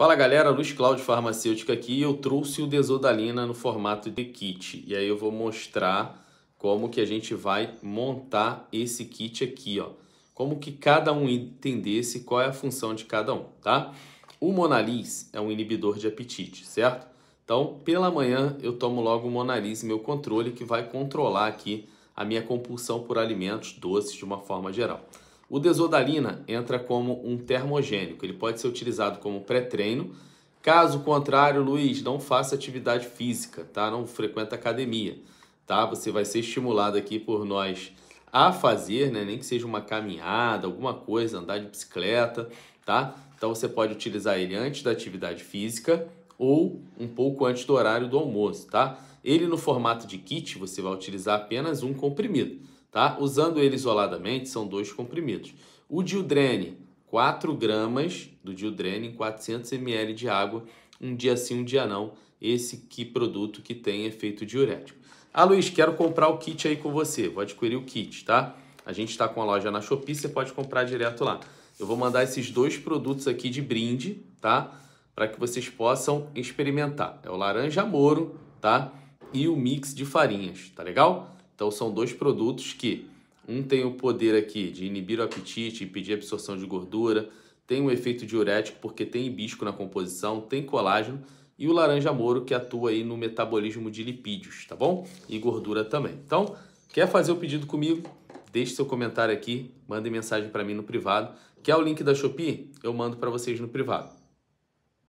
Fala galera, Luiz Cláudio Farmacêutica aqui e eu trouxe o Desodalina no formato de kit. E aí eu vou mostrar como que a gente vai montar esse kit aqui, ó. Como que cada um entendesse qual é a função de cada um, tá? O Monaliz é um inibidor de apetite, certo? Então, pela manhã eu tomo logo o Monaliz, meu controle, que vai controlar aqui a minha compulsão por alimentos doces de uma forma geral. O desodalina entra como um termogênico, ele pode ser utilizado como pré-treino. Caso contrário, Luiz, não faça atividade física, tá? Não frequenta academia, tá? Você vai ser estimulado aqui por nós a fazer, né? Nem que seja uma caminhada, alguma coisa, andar de bicicleta, tá? Então você pode utilizar ele antes da atividade física ou um pouco antes do horário do almoço, tá? Ele no formato de kit, você vai utilizar apenas um comprimido tá? Usando ele isoladamente, são dois comprimidos. O Dildrene, 4 gramas do Dildrene em 400 ml de água, um dia sim, um dia não, esse que produto que tem efeito diurético. Ah, Luiz, quero comprar o kit aí com você, vou adquirir o kit, tá? A gente está com a loja na Shopee, você pode comprar direto lá. Eu vou mandar esses dois produtos aqui de brinde, tá? Para que vocês possam experimentar. É o laranja moro, tá? E o mix de farinhas, tá legal? Então são dois produtos que um tem o poder aqui de inibir o apetite, impedir a absorção de gordura, tem um efeito diurético porque tem hibisco na composição, tem colágeno e o laranja moro que atua aí no metabolismo de lipídios, tá bom? E gordura também. Então, quer fazer o pedido comigo? Deixe seu comentário aqui, mande mensagem para mim no privado. Quer o link da Shopee? Eu mando para vocês no privado.